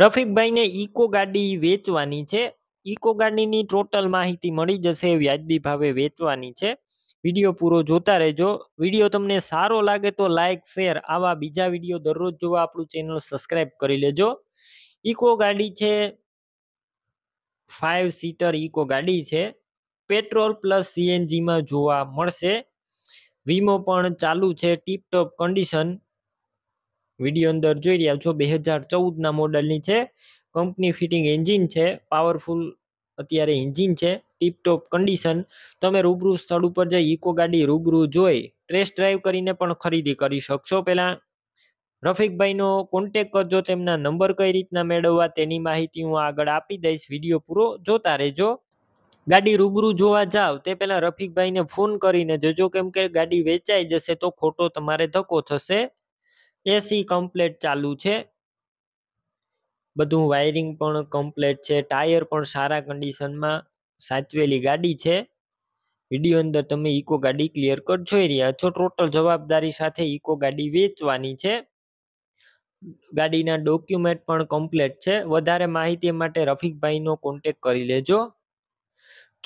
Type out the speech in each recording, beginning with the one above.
રફીકભાઈને eco ગાડી વેચવાની છે ઇકો ગાડીની ટોટલ માહિતી મળી જશે વ્યાજબી ભાવે વેચવાની છે વિડીયો પૂરો જોતા રહેજો વિડીયો તમને સારો લાગે તો લાઇક શેર આવા બીજા વિડીયો દરરોજ જોવા આપણું ચેનલ સબસ્ક્રાઈબ કરી લેજો ઇકો ગાડી છે ફાઇવ સીટર ઇકો ગાડી છે પેટ્રોલ પ્લસ સીએનજીમાં જોવા મળશે વીમો પણ ચાલુ છે ટીપટોપ કન્ડિશન વિડીયો અંદર જોઈ રહ્યા છો બે હજાર ચૌદના મોડલની છે કંપની ફિટિંગ એન્જિન છે પાવરફુલ અત્યારે એન્જિન છે ટીપટોપ કન્ડિશન તમે રૂબરૂ સ્થળ ઉપર જઈ ઇકો ગાડી રૂબરૂ જોઈ ટ્રેસ ડ્રાઈવ કરીને પણ ખરીદી કરી શકશો પહેલાં રફીકભાઈનો કોન્ટેક કરજો તેમના નંબર કઈ રીતના મેળવવા તેની માહિતી હું આગળ આપી દઈશ વિડીયો પૂરો જોતા રહેજો ગાડી રૂબરૂ જોવા જાવ તે પહેલાં રફીકભાઈને ફોન કરીને જજો કેમ કે ગાડી વેચાઈ જશે તો ખોટો તમારે ધક્કો થશે એસી કમ્પ્લેટ ચાલુ છે બધું વાયરિંગ પણ કમ્પ્લેટ છે ટાયર પણ સારા કન્ડિશનમાં સાચવેલી ગાડી છે વિડીયો અંદર તમે ઇકો ગાડી ક્લિયર કરી જોઈ રહ્યા છો ટોટલ જવાબદારી સાથે ઇકો ગાડી વેચવાની છે ગાડીના ડોક્યુમેન્ટ પણ કમ્પ્લેટ છે વધારે માહિતી માટે રફીકભાઈનો કોન્ટેક કરી લેજો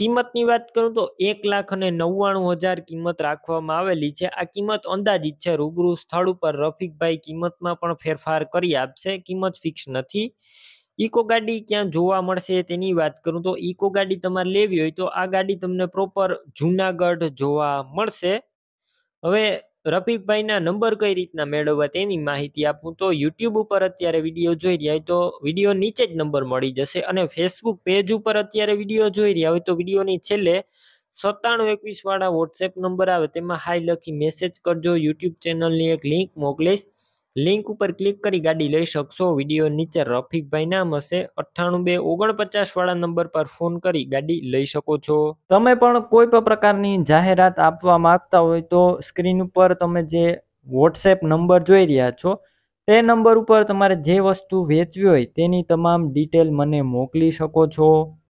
કિંમતની વાત કરું તો એક લાખ અને નવ્વાણું હજાર કિંમત રાખવામાં આવેલી છે આ કિંમત અંદાજિત છે રૂબરૂ સ્થળ ઉપર રફીકભાઈ કિંમતમાં પણ ફેરફાર કરી આપશે કિંમત ફિક્સ નથી ઇકો ગાડી ક્યાં જોવા મળશે તેની વાત કરું તો ઇકો ગાડી તમારે લેવી હોય તો આ ગાડી તમને પ્રોપર જુનાગઢ જોવા મળશે હવે રફીકભાઈના નંબર કઈ રીતના મેળવવા તેની માહિતી આપું તો યુટ્યુબ ઉપર અત્યારે વિડીયો જોઈ રહ્યા હોય તો વિડીયો નીચે જ નંબર મળી જશે અને ફેસબુક પેજ ઉપર અત્યારે વિડીયો જોઈ રહ્યા હોય તો વિડીયોની છેલ્લે સત્તાણું એકવીસ વાળા વોટ્સએપ નંબર આવે તેમાં હાઈ લખી મેસેજ કરજો યુટ્યુબ ચેનલની એક લિંક મોકલીશ લિંક ઉપર ક્લિક કરી ગાડી લઈ શકશો વિડીયો નીચે રફીકભાઈ નામ હશે અઠ્ઠાણું બે ઓગણપચાસ વાળા નંબર પર ફોન કરી ગાડી લઈ શકો છો તમે પણ કોઈ પણ પ્રકારની જાહેરાત આપવા માંગતા હોય તો સ્ક્રીન ઉપર તમે જે વોટ્સએપ નંબર જોઈ રહ્યા છો તે નંબર ઉપર તમારે જે વસ્તુ વેચવી હોય તેની તમામ ડિટેલ મને મોકલી શકો છો